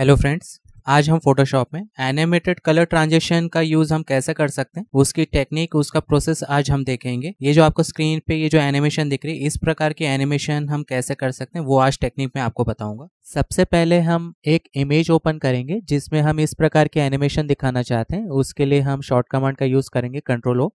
hello friends आज हम Photoshop में एनिमेटेड कलर ट्रांजेक्शन का यूज हम कैसे कर सकते हैं उसकी टेक्निक उसका प्रोसेस आज हम देखेंगे ये जो आपको स्क्रीन पे ये जो एनिमेशन दिख रही है इस प्रकार की एनिमेशन हम कैसे कर सकते हैं वो आज टेक्निक में आपको बताऊंगा सबसे पहले हम एक इमेज ओपन करेंगे जिसमें हम इस प्रकार की एनिमेशन दिखाना चाहते हैं उसके लिए हम शॉर्ट कमांड का यूज करेंगे कंट्रोल ओ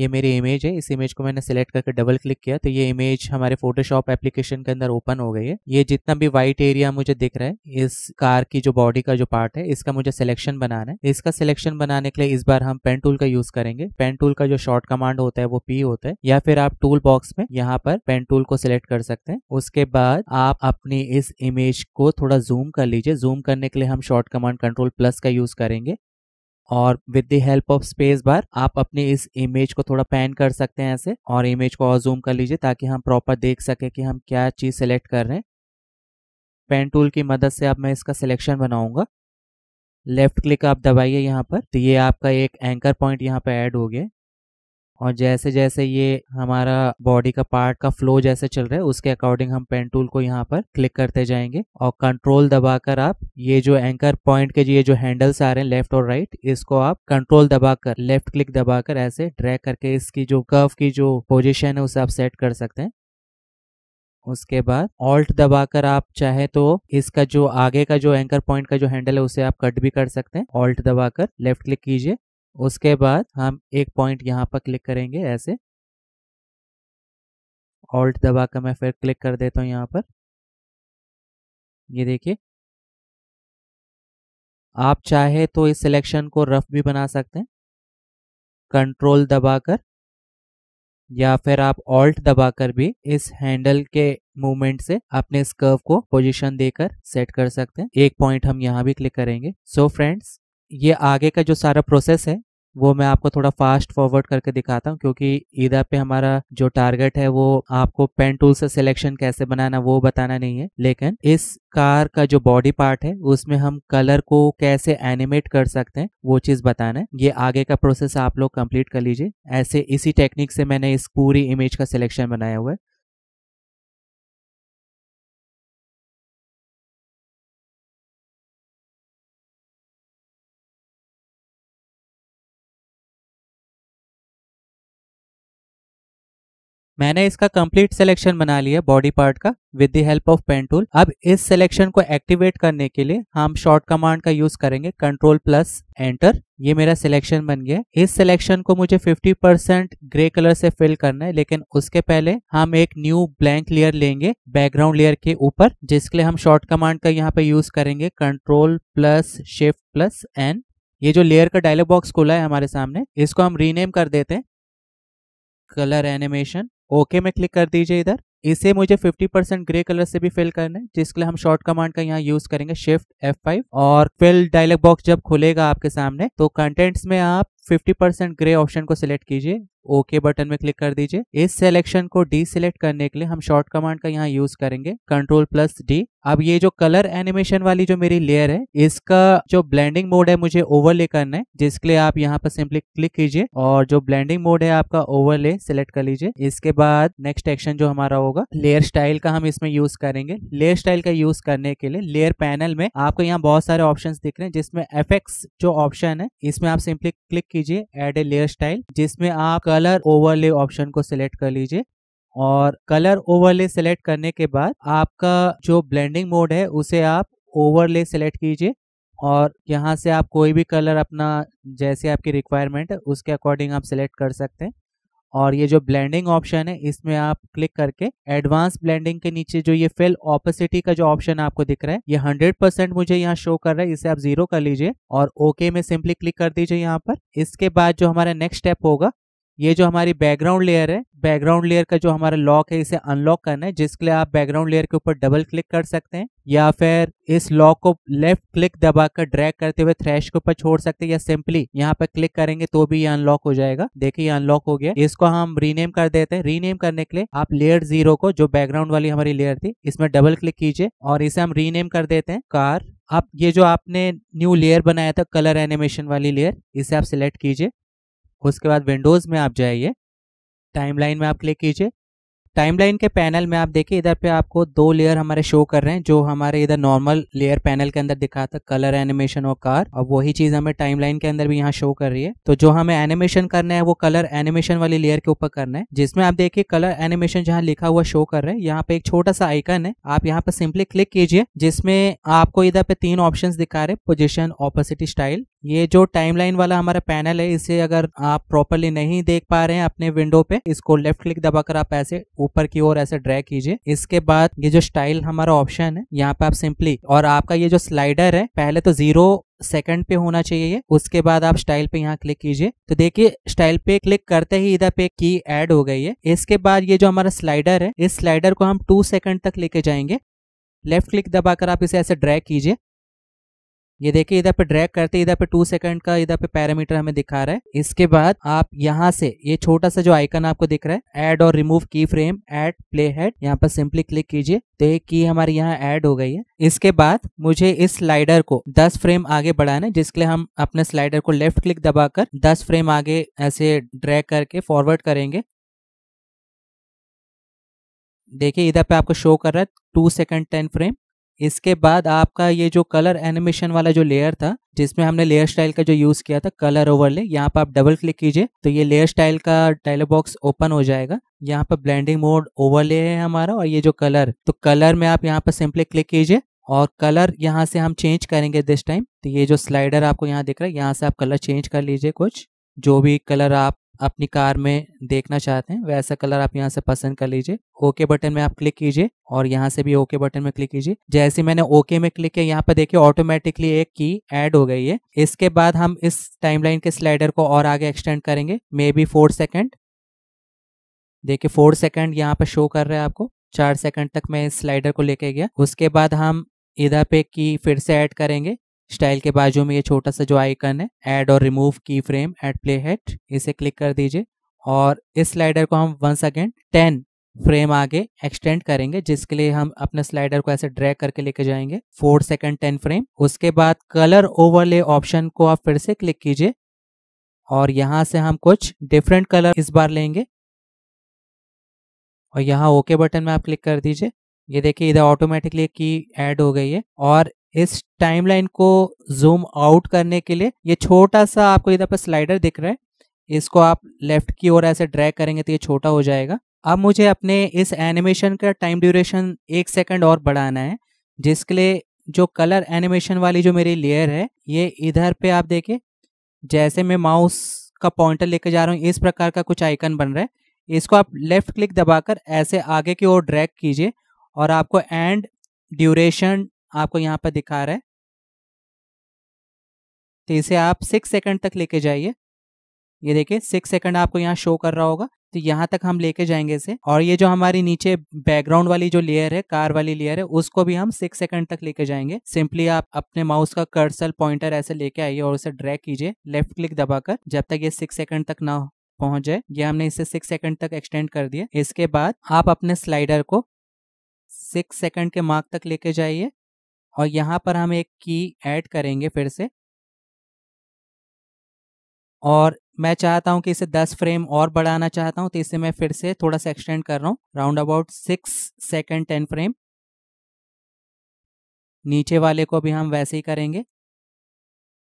ये मेरी इमेज है इस इमेज को मैंने सेलेक्ट करके डबल क्लिक किया तो ये इमेज हमारे फोटोशॉप एप्लीकेशन के अंदर ओपन हो गई है ये जितना भी व्हाइट एरिया मुझे दिख रहा है इस कार की जो बॉडी का जो पार्ट है इसका मुझे सिलेक्शन बनाना है इसका सिलेक्शन बनाने के लिए इस बार हम पेन टूल का यूज करेंगे पेन टूल का जो शॉर्ट कमांड होता है वो पी होता है या फिर आप टूल बॉक्स में यहाँ पर पेन टूल को सिलेक्ट कर सकते हैं उसके बाद आप अपनी इस इमेज को थोड़ा जूम कर लीजिए जूम करने के लिए हम शॉर्ट कमांड कंट्रोल प्लस का यूज करेंगे और with the help of space bar आप अपने इस इमेज को थोड़ा पैन कर सकते हैं ऐसे और इमेज को और जूम कर लीजिए ताकि हम प्रॉपर देख सकें कि हम क्या चीज़ सेलेक्ट कर रहे हैं पेन टूल की मदद से अब मैं इसका सिलेक्शन बनाऊंगा लेफ्ट क्लिक आप दबाइए यहाँ पर तो ये आपका एक एंकर पॉइंट यहाँ पर ऐड हो गया और जैसे जैसे ये हमारा बॉडी का पार्ट का फ्लो जैसे चल रहा है उसके अकॉर्डिंग हम पेन टूल को यहाँ पर क्लिक करते जाएंगे और कंट्रोल दबाकर आप ये जो एंकर पॉइंट के ये जो हैंडल्स आ रहे हैं लेफ्ट और राइट इसको आप कंट्रोल दबाकर लेफ्ट क्लिक दबाकर ऐसे ड्रैग करके इसकी जो कर्व की जो पोजिशन है उसे आप सेट कर सकते हैं उसके बाद ऑल्ट दबाकर आप चाहे तो इसका जो आगे का जो एंकर पॉइंट का जो हैंडल है उसे आप कट भी कर सकते हैं ऑल्ट दबाकर लेफ्ट क्लिक कीजिए उसके बाद हम एक पॉइंट यहाँ पर क्लिक करेंगे ऐसे ऑल्ट दबा कर मैं फिर क्लिक कर देता हूँ यहाँ पर ये देखिए आप चाहे तो इस सिलेक्शन को रफ भी बना सकते हैं कंट्रोल दबाकर या फिर आप ऑल्ट दबाकर भी इस हैंडल के मूवमेंट से अपने स्कर्व को पोजीशन देकर सेट कर सकते हैं एक पॉइंट हम यहाँ भी क्लिक करेंगे सो so फ्रेंड्स ये आगे का जो सारा प्रोसेस है वो मैं आपको थोड़ा फास्ट फॉरवर्ड करके दिखाता हूँ क्योंकि ईदा पे हमारा जो टारगेट है वो आपको पेन टूल से सिलेक्शन कैसे बनाना वो बताना नहीं है लेकिन इस कार का जो बॉडी पार्ट है उसमें हम कलर को कैसे एनिमेट कर सकते हैं वो चीज़ बताना है ये आगे का प्रोसेस आप लोग कंप्लीट कर लीजिए ऐसे इसी टेक्निक से मैंने इस पूरी इमेज का सिलेक्शन बनाया हुआ है मैंने इसका कंप्लीट सिलेक्शन बना लिया बॉडी पार्ट का with the help of pen tool अब इस सिलेक्शन को एक्टिवेट करने के लिए हम शॉर्ट कमांड का यूज करेंगे कंट्रोल प्लस एंटर ये मेरा सिलेक्शन बन गया इस सिलेक्शन को मुझे 50% ग्रे कलर से फिल करना है लेकिन उसके पहले हम एक न्यू ब्लैंक लेयर लेंगे बैकग्राउंड लेयर के ऊपर जिसके लिए हम शॉर्ट कमांड का यहाँ पे यूज करेंगे control plus shift plus N ये जो लेयर का डायलॉग बॉक्स खुला है हमारे सामने इसको हम रीनेम कर देते हैं कलर एनिमेशन ओके में क्लिक कर दीजिए इधर इसे मुझे 50% ग्रे कलर से भी फिल करना है जिसके लिए हम शॉर्ट कमांड का यहाँ यूज करेंगे शिफ्ट F5 और फिल डायलॉग बॉक्स जब खुलेगा आपके सामने तो कंटेंट्स में आप 50% ग्रे ऑप्शन को सिलेक्ट कीजिए ओके okay बटन में क्लिक कर दीजिए इस सिलेक्शन को डी सिलेक्ट करने के लिए हम शॉर्ट कमांड का यहाँ यूज करेंगे कंट्रोल प्लस डी अब ये जो कलर एनिमेशन वाली जो मेरी लेयर है इसका जो ब्लेंडिंग मोड है मुझे ओवरले करना है जिसके लिए आप यहाँ पर सिंपली क्लिक कीजिए और जो ब्लेंडिंग मोड है आपका ओवरले सिलेक्ट कर लीजिए इसके बाद नेक्स्ट एक्शन जो हमारा होगा लेयर स्टाइल का हम इसमें यूज करेंगे लेयर स्टाइल का यूज करने के लिए लेयर पैनल में आपको यहाँ बहुत सारे ऑप्शन दिख रहे हैं जिसमें एफेक्ट जो ऑप्शन है इसमें आप सिंपली क्लिक कीजिए एड ए लेयर स्टाइल जिसमें आप कलर ओवरले ऑप्शन को सिलेक्ट कर लीजिए और कलर ओवरले सेलेक्ट करने के बाद आपका जो ब्लेंडिंग मोड है उसे आप ओवरले सेलेक्ट कीजिए और यहाँ से आप कोई भी कलर अपना जैसे आपकी रिक्वायरमेंट है उसके अकॉर्डिंग आप सेलेक्ट कर सकते हैं और ये जो ब्लेंडिंग ऑप्शन है इसमें आप क्लिक करके एडवांस ब्लेंडिंग के नीचे जो ये फिल ऑपोसिटी का जो ऑप्शन आपको दिख रहा है ये 100 परसेंट मुझे यहाँ शो कर रहा है इसे आप जीरो कर लीजिए और ओके में सिंपली क्लिक कर दीजिए यहाँ पर इसके बाद जो हमारा नेक्स्ट स्टेप होगा ये जो हमारी बैकग्राउंड लेयर है बैकग्राउंड लेयर का जो हमारा लॉक है इसे अनलॉक करना है जिसके लिए आप बैकग्राउंड लेयर के ऊपर डबल क्लिक कर सकते हैं या फिर इस लॉक को लेफ्ट क्लिक दबाकर ड्रैग करते हुए थ्रैश के ऊपर छोड़ सकते हैं या सिंपली यहाँ पर क्लिक करेंगे तो भी ये अनलॉक हो जाएगा देखिए ये अनलॉक हो गया इसको हम रीनेम कर देते हैं रीनेम करने के लिए आप लेयर जीरो को जो बैकग्राउंड वाली हमारी लेयर थी इसमें डबल क्लिक कीजिए और इसे हम रीनेम कर देते हैं कार आप ये जो आपने न्यू लेयर बनाया था कलर एनिमेशन वाली लेयर इसे आप सिलेक्ट कीजिए उसके बाद विंडोज़ में आप जाइए टाइमलाइन में आप क्लिक कीजिए टाइमलाइन के पैनल में आप देखिए इधर पे आपको दो लेयर हमारे शो कर रहे हैं जो हमारे इधर नॉर्मल लेयर पैनल के अंदर दिखा था कलर एनिमेशन और कार और वही चीज हमें टाइमलाइन के अंदर भी यहाँ शो कर रही है तो जो हमें एनिमेशन करना है वो कलर एनिमेशन वाली लेयर के ऊपर करना है जिसमें आप देखिए कलर एनिमेशन जहाँ लिखा हुआ शो कर रहे हैं यहाँ पे एक छोटा सा आइकन है आप यहाँ पे सिंपली क्लिक कीजिए जिसमें आपको इधर पे तीन ऑप्शन दिखा रहे पोजिशन ऑपोसिटी स्टाइल ये जो टाइमलाइन वाला हमारा पैनल है इसे अगर आप प्रॉपरली नहीं देख पा रहे हैं अपने विंडो पे इसको लेफ्ट क्लिक दबाकर आप ऐसे ऊपर की ओर ऐसे ड्रैग कीजिए इसके बाद ये जो स्टाइल हमारा ऑप्शन है यहाँ पे आप सिंपली और आपका ये जो स्लाइडर है पहले तो जीरो सेकंड पे होना चाहिए उसके बाद आप स्टाइल पे यहाँ क्लिक कीजिए तो देखिए स्टाइल पे क्लिक करते ही इधर पे की ऐड हो गई है इसके बाद ये जो हमारा स्लाइडर है इस स्लाइडर को हम टू सेकंड तक लेके जाएंगे लेफ्ट क्लिक दबाकर आप इसे ऐसे ड्रैग कीजिए ये देखिए इधर पे ड्रैग करते इधर पे टू सेकंड का इधर पे पैरामीटर हमें दिखा रहा है इसके बाद आप यहाँ से ये छोटा सा जो आइकन आपको दिख रहा है एड और रिमूव की फ्रेम एड प्ले हेड यहाँ पर सिंपली क्लिक कीजिए तो एक की हमारी यहाँ ऐड हो गई है इसके बाद मुझे इस स्लाइडर को 10 फ्रेम आगे बढ़ाना है जिसके लिए हम अपने स्लाइडर को लेफ्ट क्लिक दबाकर दस फ्रेम आगे ऐसे ड्रैग करके फॉरवर्ड करेंगे देखिए इधर पे आपको शो कर रहा है टू सेकंड टेन फ्रेम इसके बाद आपका ये जो कलर एनिमेशन वाला जो लेयर था जिसमें हमने लेयर स्टाइल का जो यूज़ किया था कलर ओवरले यहाँ पर आप डबल क्लिक कीजिए तो ये लेयर स्टाइल का डायलॉग बॉक्स ओपन हो जाएगा यहाँ पर ब्लेंडिंग मोड ओवरले है हमारा और ये जो कलर तो कलर में आप यहाँ पर सिंपली क्लिक कीजिए और कलर यहाँ से हम चेंज करेंगे दिस टाइम तो ये जो स्लाइडर आपको यहाँ दिख रहा है यहाँ से आप कलर चेंज कर लीजिए कुछ जो भी कलर आप अपनी कार में देखना चाहते हैं वैसा कलर आप यहाँ से पसंद कर लीजिए ओके बटन में आप क्लिक कीजिए और यहाँ से भी ओके बटन में क्लिक कीजिए जैसे मैंने ओके में क्लिक किया यहाँ पर देखिए ऑटोमेटिकली एक की ऐड हो गई है इसके बाद हम इस टाइमलाइन के स्लाइडर को और आगे एक्सटेंड करेंगे मे बी फोर सेकेंड देखिए फोर सेकेंड यहाँ पर शो कर रहे हैं आपको चार सेकंड तक मैं इस स्लाइडर को लेके गया उसके बाद हम इधर पे की फिर से ऐड करेंगे स्टाइल के बाजू में ये छोटा सा जो आइकन है ऐड और रिमूव की फ्रेम एट प्ले हेड इसे क्लिक कर दीजिए और इस स्लाइडर को हम वन सेकेंड टेन फ्रेम आगे एक्सटेंड करेंगे जिसके लिए हम अपने स्लाइडर को ऐसे ड्रैग करके लेके जाएंगे फोर सेकेंड टेन फ्रेम उसके बाद कलर ओवरले ऑप्शन को आप फिर से क्लिक कीजिए और यहाँ से हम कुछ डिफरेंट कलर इस बार लेंगे और यहाँ ओके बटन में आप क्लिक कर दीजिए ये देखिए इधर ऑटोमेटिकली की ऐड हो गई है और इस टाइमलाइन को जूम आउट करने के लिए ये छोटा सा आपको इधर पर स्लाइडर दिख रहा है इसको आप लेफ्ट की ओर ऐसे ड्रैग करेंगे तो ये छोटा हो जाएगा अब मुझे अपने इस एनिमेशन का टाइम ड्यूरेशन एक सेकंड और बढ़ाना है जिसके लिए जो कलर एनिमेशन वाली जो मेरी लेयर है ये इधर पे आप देखें जैसे मैं माउस का पॉइंटर लेके जा रहा हूँ इस प्रकार का कुछ आइकन बन रहा है इसको आप लेफ्ट क्लिक दबाकर ऐसे आगे की ओर ड्रैग कीजिए और आपको एंड ड्यूरेशन आपको यहाँ पर दिखा रहा है तो इसे आप सिक्स सेकंड तक लेके जाइए ये देखिए सिक्स सेकंड आपको यहाँ शो कर रहा होगा तो यहाँ तक हम लेके जाएंगे इसे और ये जो हमारी नीचे बैकग्राउंड वाली जो लेयर है कार वाली लेयर है उसको भी हम सिक्स सेकंड तक लेके जाएंगे सिंपली आप अपने माउस का कर्सल पॉइंटर ऐसे लेके आइए और उसे ड्रैग कीजिए लेफ्ट क्लिक दबाकर जब तक ये सिक्स सेकंड तक ना पहुंच जाए ये हमने इसे सिक्स सेकंड तक एक्सटेंड कर दिया इसके बाद आप अपने स्लाइडर को सिक्स सेकंड के मार्क तक लेके जाइए और यहाँ पर हम एक की ऐड करेंगे फिर से और मैं चाहता हूँ कि इसे 10 फ्रेम और बढ़ाना चाहता हूँ तो इसे मैं फिर से थोड़ा सा एक्सटेंड कर रहा हूँ round about six second ten frame नीचे वाले को भी हम वैसे ही करेंगे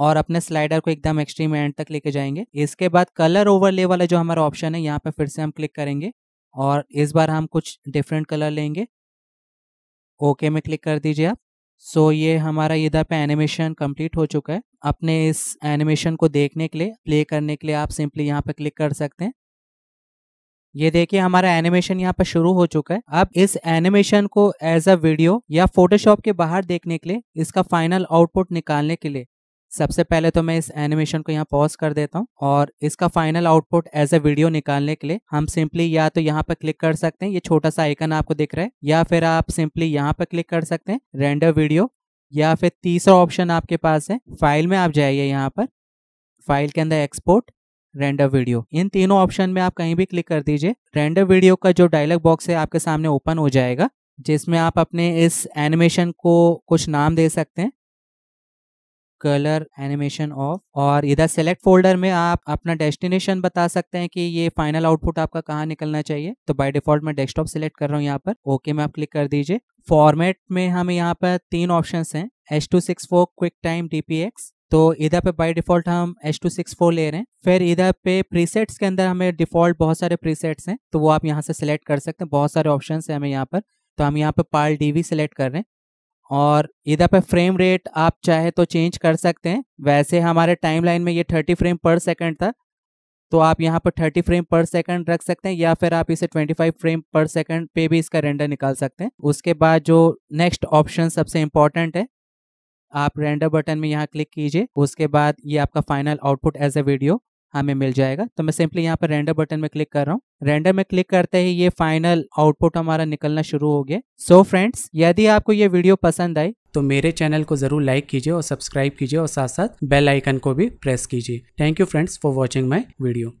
और अपने स्लाइडर को एकदम एक्सट्रीम एंड तक लेके जाएंगे इसके बाद कलर ओवरले वाला जो हमारा ऑप्शन है यहाँ पर फिर से हम क्लिक करेंगे और इस बार हम कुछ डिफरेंट कलर लेंगे ओके में क्लिक कर दीजिए आप सो so, ये हमारा इधर पे एनिमेशन कंप्लीट हो चुका है अपने इस एनिमेशन को देखने के लिए प्ले करने के लिए आप सिंपली यहाँ पे क्लिक कर सकते हैं ये देखिए हमारा एनिमेशन यहाँ पर शुरू हो चुका है अब इस एनिमेशन को एज अ वीडियो या फोटोशॉप के बाहर देखने के लिए इसका फाइनल आउटपुट निकालने के लिए सबसे पहले तो मैं इस एनिमेशन को यहाँ पॉज कर देता हूँ और इसका final output as a video निकालने के लिए हम सिंपली या तो यहाँ पर क्लिक कर सकते हैं ये छोटा सा आइकन आपको दिख रहा है या फिर आप सिंपली यहाँ पर क्लिक कर सकते हैं रेंडर वीडियो या फिर तीसरा ऑप्शन आपके पास है फाइल में आप जाइए यहाँ पर फाइल के अंदर एक्सपोर्ट रेंडर वीडियो इन तीनों ऑप्शन में आप कहीं भी क्लिक कर दीजिए रेंडर वीडियो का जो डायलॉग बॉक्स है आपके सामने ओपन हो जाएगा जिसमें आप अपने इस एनिमेशन को कुछ नाम दे सकते हैं कलर एनिमेशन ऑफ और इधर सेलेक्ट फोल्डर में आप अपना डेस्टिनेशन बता सकते हैं कि ये फाइनल आउटपुट आपका कहाँ निकलना चाहिए तो बाय डिफॉल्ट मैं डेस्कटॉप सेलेक्ट कर रहा हूँ यहाँ पर ओके में आप क्लिक कर दीजिए फॉर्मेट में हम यहाँ पर तीन ऑप्शन हैं H two six four QuickTime DPX तो इधर पे बाय डिफॉल्ट हम टू सिक्स फोर ले रहे हैं फिर इधर पे प्रीसेट्स के अंदर हमें डिफॉल्ट बहुत सारे प्रीसेट्स हैं तो वो आप यहाँ से सिलेक्ट कर सकते हैं बहुत सारे ऑप्शन है हमें यहाँ पर तो हम यहाँ पे पाल डीवी सिलेक्ट कर रहे हैं और इधर पे फ्रेम रेट आप चाहे तो चेंज कर सकते हैं वैसे हमारे टाइम लाइन में ये थर्टी फ्रेम पर सेकंड था तो आप यहाँ पर थर्टी फ्रेम पर सेकंड रख सकते हैं या फिर आप इसे ट्वेंटी फाइव फ्रेम पर सेकंड पे भी इसका रेंडर निकाल सकते हैं उसके बाद जो नेक्स्ट ऑप्शन सबसे इम्पॉर्टेंट है आप रेंडर बटन में यहाँ क्लिक कीजिए उसके बाद ये आपका final output as a video हमें मिल जाएगा तो मैं सिंपली यहाँ पर रेंडर बटन में क्लिक कर रहा हूँ रेंडर में क्लिक करते ही ये फाइनल आउटपुट हमारा निकलना शुरू हो गया सो so फ्रेंड्स यदि आपको ये वीडियो पसंद आई तो मेरे चैनल को जरूर लाइक कीजिए और सब्सक्राइब कीजिए और साथ साथ बेल आइकन को भी प्रेस कीजिए thank you friends for watching my video